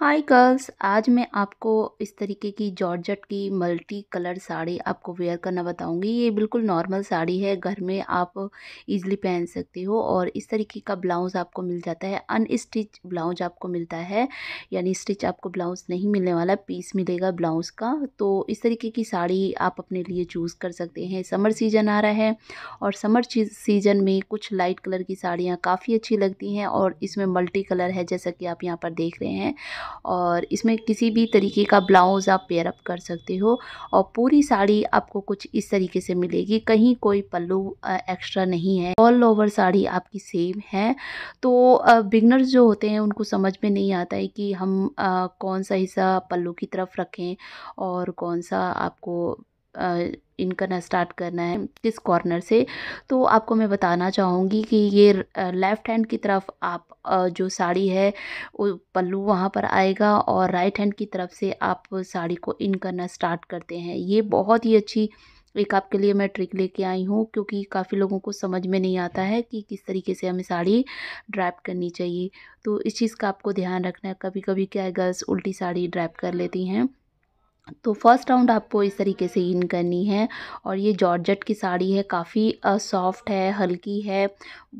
hi girls आज मैं आपको इस तरीके की जॉर्जट की मल्टी कलर साड़ी आपको वेयर करना बताऊंगी ये बिल्कुल नॉर्मल साड़ी है घर में आप इजीली पहन सकते हो और इस तरीके का ब्लाउज आपको मिल जाता है अनस्टिच ब्लाउज आपको मिलता है यानी स्टिच आपको ब्लाउज नहीं मिलने वाला पीस मिलेगा ब्लाउज का तो इस तरीके की साड़ी आप अपने लिए चूज़ कर सकते हैं समर सीजन आ रहा है और समर सीजन में कुछ लाइट कलर की साड़ियाँ काफ़ी अच्छी लगती हैं और इसमें मल्टी कलर है जैसा कि आप यहाँ पर देख रहे हैं और इसमें किसी भी तरीके का ब्लाउज़ आप पेयरअप कर सकते हो और पूरी साड़ी आपको कुछ इस तरीके से मिलेगी कहीं कोई पल्लू एक्स्ट्रा नहीं है ऑल ओवर साड़ी आपकी सेम है तो बिगनर्स जो होते हैं उनको समझ में नहीं आता है कि हम आ, कौन सा हिस्सा पल्लू की तरफ रखें और कौन सा आपको आ, इन करना स्टार्ट करना है किस कॉर्नर से तो आपको मैं बताना चाहूँगी कि ये लेफ़्ट हैंड की तरफ आप जो साड़ी है वो पल्लू वहाँ पर आएगा और राइट हैंड की तरफ से आप साड़ी को इन करना स्टार्ट करते हैं ये बहुत ही अच्छी एक आपके लिए मैं ट्रिक लेके आई हूँ क्योंकि काफ़ी लोगों को समझ में नहीं आता है कि किस तरीके से हमें साड़ी ड्रैप करनी चाहिए तो इस चीज़ का आपको ध्यान रखना है कभी कभी क्या है गर्ल्स उल्टी साड़ी ड्रैप कर लेती हैं तो फर्स्ट राउंड आपको इस तरीके से इन करनी है और ये जॉर्जट की साड़ी है काफ़ी सॉफ्ट है हल्की है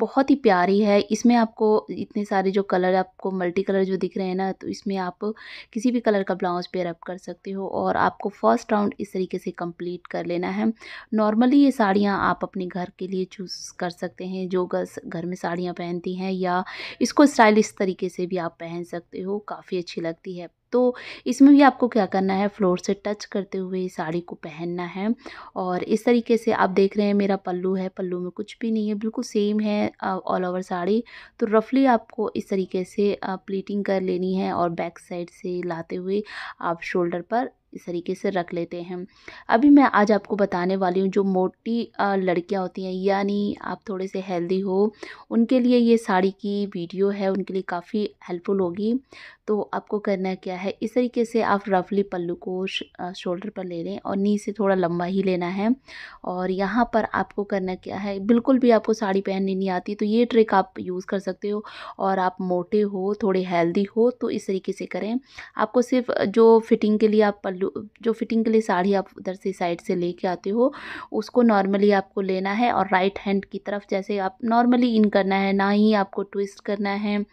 बहुत ही प्यारी है इसमें आपको इतने सारे जो कलर आपको मल्टी कलर जो दिख रहे हैं ना तो इसमें आप किसी भी कलर का ब्लाउज पेयर अप कर सकते हो और आपको फर्स्ट राउंड इस तरीके से कंप्लीट कर लेना है नॉर्मली ये साड़ियाँ आप अपने घर के लिए चूज़ कर सकते हैं जो घर में साड़ियाँ पहनती हैं या इसको स्टाइलिश तरीके से भी आप पहन सकते हो काफ़ी अच्छी लगती है तो इसमें भी आपको क्या करना है फ्लोर से टच करते हुए साड़ी को पहनना है और इस तरीके से आप देख रहे हैं मेरा पल्लू है पल्लू में कुछ भी नहीं है बिल्कुल सेम है ऑल ओवर साड़ी तो रफली आपको इस तरीके से प्लीटिंग कर लेनी है और बैक साइड से लाते हुए आप शोल्डर पर इस तरीके से रख लेते हैं अभी मैं आज आपको बताने वाली हूँ जो मोटी लड़कियाँ होती हैं यानी आप थोड़े से हेल्दी हो उनके लिए ये साड़ी की वीडियो है उनके लिए काफ़ी हेल्पफुल होगी तो आपको करना क्या है इस तरीके से आप रफली पल्लू को शोल्डर पर ले लें और नी से थोड़ा लंबा ही लेना है और यहाँ पर आपको करना क्या है बिल्कुल भी आपको साड़ी पहननी नहीं आती तो ये ट्रिक आप यूज़ कर सकते हो और आप मोटे हो थोड़े हेल्दी हो तो इस तरीके से करें आपको सिर्फ जो फिटिंग के लिए आप जो फिटिंग के लिए साड़ी आप उधर से साइड से लेके आते हो उसको नॉर्मली आपको लेना है और राइट हैंड की तरफ जैसे आप नॉर्मली इन करना है ना ही आपको ट्विस्ट करना है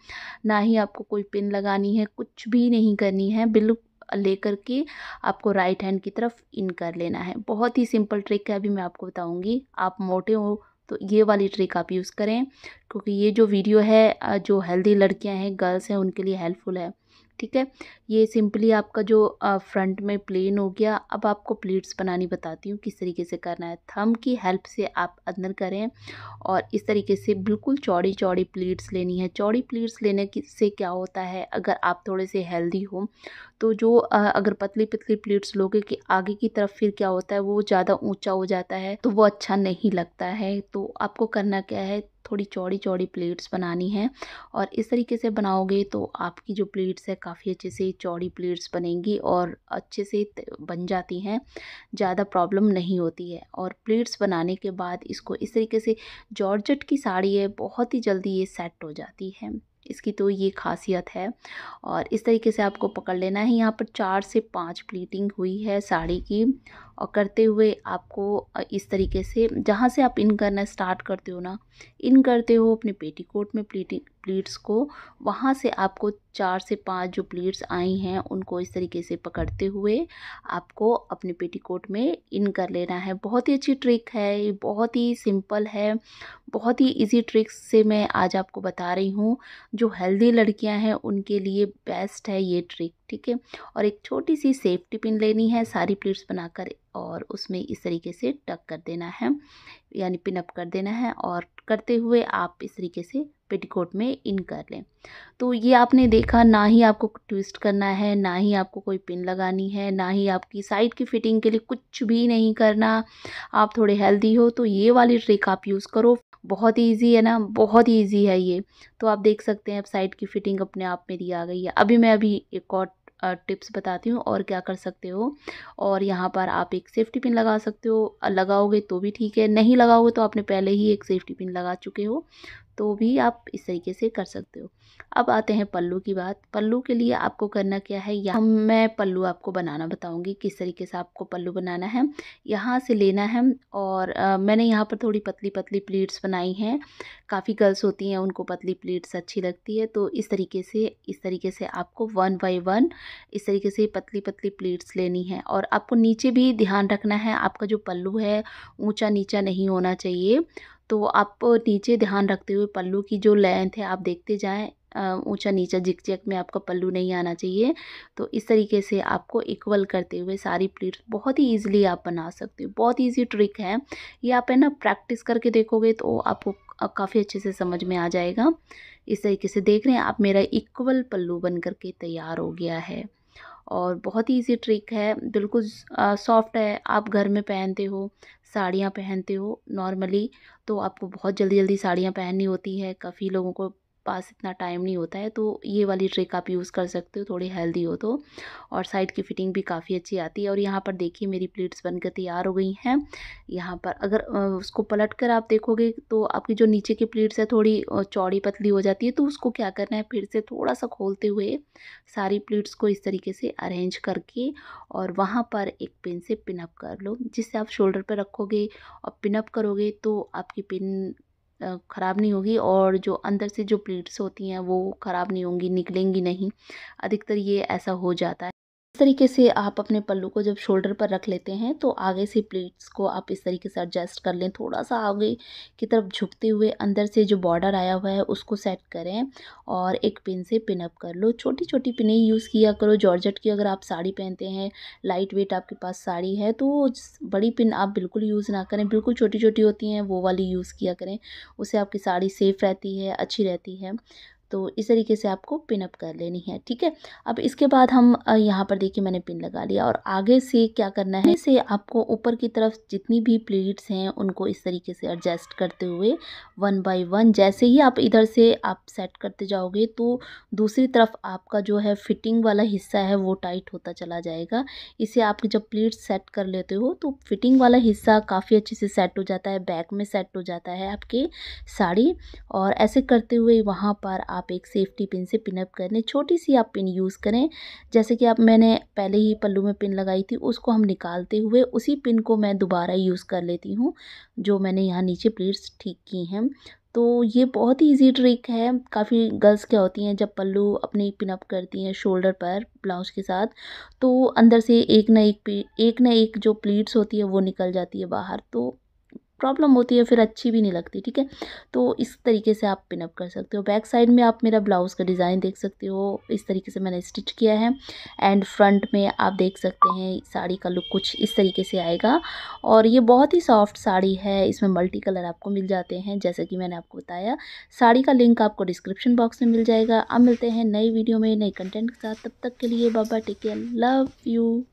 ना ही आपको कोई पिन लगानी है कुछ भी नहीं करनी है बिल्कुल लेकर के आपको राइट हैंड की तरफ इन कर लेना है बहुत ही सिंपल ट्रिक है अभी मैं आपको बताऊंगी आप मोटे हो तो ये वाली ट्रिक आप यूज़ करें क्योंकि ये जो वीडियो है जो हेल्दी लड़कियां हैं गर्ल्स हैं उनके लिए हेल्पफुल है ठीक है ये सिंपली आपका जो फ्रंट में प्लेन हो गया अब आपको प्लेट्स बनानी बताती हूँ किस तरीके से करना है थम की हेल्प से आप अंदर करें और इस तरीके से बिल्कुल चौड़ी चौड़ी प्लेट्स लेनी है चौड़ी प्लेट्स लेने से क्या होता है अगर आप थोड़े से हेल्दी हो तो जो अगर पतली पतली प्लेट्स लोगे कि आगे की तरफ फिर क्या होता है वो ज़्यादा ऊँचा हो जाता है तो वो अच्छा नहीं लगता है तो आपको करना क्या है थोड़ी चौड़ी चौड़ी प्लेट्स बनानी है और इस तरीके से बनाओगे तो आपकी जो प्लेट्स है काफ़ी अच्छे से चौड़ी प्लेट्स बनेंगी और अच्छे से बन जाती हैं ज़्यादा प्रॉब्लम नहीं होती है और प्लेट्स बनाने के बाद इसको इस तरीके से जॉर्जट की साड़ी है बहुत ही जल्दी ये सेट हो जाती है इसकी तो ये खासियत है और इस तरीके से आपको पकड़ लेना है यहाँ पर चार से पाँच प्लीटिंग हुई है साड़ी की और करते हुए आपको इस तरीके से जहाँ से आप इन करना स्टार्ट करते हो ना इन करते हो अपने पेटीकोट में प्लीटिंग प्लीट्स को वहाँ से आपको चार से पांच जो प्लीट्स आई हैं उनको इस तरीके से पकड़ते हुए आपको अपने पेटीकोट में इन कर लेना है बहुत ही अच्छी ट्रिक है ये बहुत ही सिंपल है बहुत ही इजी ट्रिक्स से मैं आज आपको बता रही हूँ जो हेल्दी लड़कियाँ हैं उनके लिए बेस्ट है ये ट्रिक ठीक है और एक छोटी सी सेफ्टी पिन लेनी है सारी प्लीट्स बनाकर और उसमें इस तरीके से टक कर देना है यानी पिन अप कर देना है और करते हुए आप इस तरीके से पेटीकोट में इन कर लें तो ये आपने देखा ना ही आपको ट्विस्ट करना है ना ही आपको कोई पिन लगानी है ना ही आपकी साइड की फिटिंग के लिए कुछ भी नहीं करना आप थोड़े हेल्दी हो तो ये वाली ट्रिक आप यूज़ करो बहुत ईजी है ना बहुत ईजी है ये तो आप देख सकते हैं अब साइड की फिटिंग अपने आप मेरी आ गई है अभी मैं अभी एक और टिप्स बताती हूँ और क्या कर सकते हो और यहाँ पर आप एक सेफ्टी पिन लगा सकते हो लगाओगे तो भी ठीक है नहीं लगाओगे तो आपने पहले ही एक सेफ्टी पिन लगा चुके हो तो भी आप इस तरीके से कर सकते हो अब आते हैं पल्लू की बात पल्लू के लिए आपको करना क्या है या मैं पल्लू आपको बनाना बताऊंगी किस तरीके से आपको पल्लू बनाना है यहाँ से लेना है और आ, मैंने यहाँ पर थोड़ी पतली पतली प्लीट्स बनाई हैं काफ़ी गर्ल्स होती हैं उनको पतली प्लीट्स अच्छी लगती है तो इस तरीके से इस तरीके से आपको वन बाई वन इस तरीके से पतली पतली प्लीट्स लेनी है और आपको नीचे भी ध्यान रखना है आपका जो पल्लू है ऊँचा नीचा नहीं होना चाहिए तो आप नीचे ध्यान रखते हुए पल्लू की जो लेंथ है आप देखते जाएँ ऊंचा नीचा जिक जैक में आपका पल्लू नहीं आना चाहिए तो इस तरीके से आपको इक्वल करते हुए सारी प्लीट बहुत ही ईजिली आप बना सकते हो बहुत ईजी ट्रिक है ये आप है ना प्रैक्टिस करके देखोगे तो आपको काफ़ी अच्छे से समझ में आ जाएगा इस तरीके से देख रहे हैं आप मेरा इक्वल पल्लू बन करके तैयार हो गया है और बहुत ही ईज़ी ट्रिक है बिल्कुल सॉफ़्ट है आप घर में पहनते हो साड़ियाँ पहनते हो नॉर्मली तो आपको बहुत जल्दी जल्दी साड़ियाँ पहननी होती है काफ़ी लोगों को पास इतना टाइम नहीं होता है तो ये वाली ट्रिक आप यूज़ कर सकते हो थोड़ी हेल्दी हो तो और साइड की फिटिंग भी काफ़ी अच्छी आती है और यहाँ पर देखिए मेरी प्लेट्स बनकर तैयार हो गई हैं यहाँ पर अगर उसको पलट कर आप देखोगे तो आपकी जो नीचे की प्लेट्स है थोड़ी चौड़ी पतली हो जाती है तो उसको क्या करना है फिर से थोड़ा सा खोलते हुए सारी प्लेट्स को इस तरीके से अरेंज करके और वहाँ पर एक पिन से पिनअप कर लो जिससे आप शोल्डर पर रखोगे और पिनअप करोगे तो आपकी पिन ख़राब नहीं होगी और जो अंदर से जो प्लेट्स होती हैं वो ख़राब नहीं होंगी निकलेंगी नहीं अधिकतर ये ऐसा हो जाता है तरीके से आप अपने पल्लू को जब शोल्डर पर रख लेते हैं तो आगे से प्लेट्स को आप इस तरीके से एडजस्ट कर लें थोड़ा सा आगे की तरफ झुकते हुए अंदर से जो बॉर्डर आया हुआ है उसको सेट करें और एक पिन से पिनअप कर लो छोटी छोटी पिनें यूज़ किया करो जॉर्जट की अगर आप साड़ी पहनते हैं लाइट वेट आपके पास साड़ी है तो बड़ी पिन आप बिल्कुल यूज़ ना करें बिल्कुल छोटी छोटी होती हैं वो वाली यूज़ किया करें उससे आपकी साड़ी सेफ़ रहती है अच्छी रहती है तो इस तरीके से आपको पिन अप कर लेनी है ठीक है अब इसके बाद हम यहाँ पर देखिए मैंने पिन लगा लिया और आगे से क्या करना है से आपको ऊपर की तरफ जितनी भी प्लेट्स हैं उनको इस तरीके से एडजस्ट करते हुए वन बाय वन जैसे ही आप इधर से आप सेट करते जाओगे तो दूसरी तरफ आपका जो है फिटिंग वाला हिस्सा है वो टाइट होता चला जाएगा इसे आप जब प्लेट्स सेट कर लेते हो तो फिटिंग वाला हिस्सा काफ़ी अच्छे से सेट हो जाता है बैक में सेट हो जाता है आपके साड़ी और ऐसे करते हुए वहाँ पर आप एक सेफ्टी पिन से पिनअप कर लें छोटी सी आप पिन यूज़ करें जैसे कि आप मैंने पहले ही पल्लू में पिन लगाई थी उसको हम निकालते हुए उसी पिन को मैं दोबारा यूज़ कर लेती हूँ जो मैंने यहाँ नीचे प्लेट्स ठीक की हैं तो ये बहुत ही इजी ट्रिक है काफ़ी गर्ल्स क्या होती हैं जब पल्लू अपनी पिनअप करती हैं शोल्डर पर ब्लाउज के साथ तो अंदर से एक ना एक एक ना एक जो प्लीट्स होती है वो निकल जाती है बाहर तो प्रॉब्लम होती है फिर अच्छी भी नहीं लगती ठीक है तो इस तरीके से आप पिनअप कर सकते हो बैक साइड में आप मेरा ब्लाउज़ का डिज़ाइन देख सकते हो इस तरीके से मैंने स्टिच किया है एंड फ्रंट में आप देख सकते हैं साड़ी का लुक कुछ इस तरीके से आएगा और ये बहुत ही सॉफ्ट साड़ी है इसमें मल्टी कलर आपको मिल जाते हैं जैसे कि मैंने आपको बताया साड़ी का लिंक आपको डिस्क्रिप्शन बॉक्स में मिल जाएगा अब मिलते हैं नई वीडियो में नई कंटेंट के साथ तब तक के लिए बाबा टेक केयर लव यू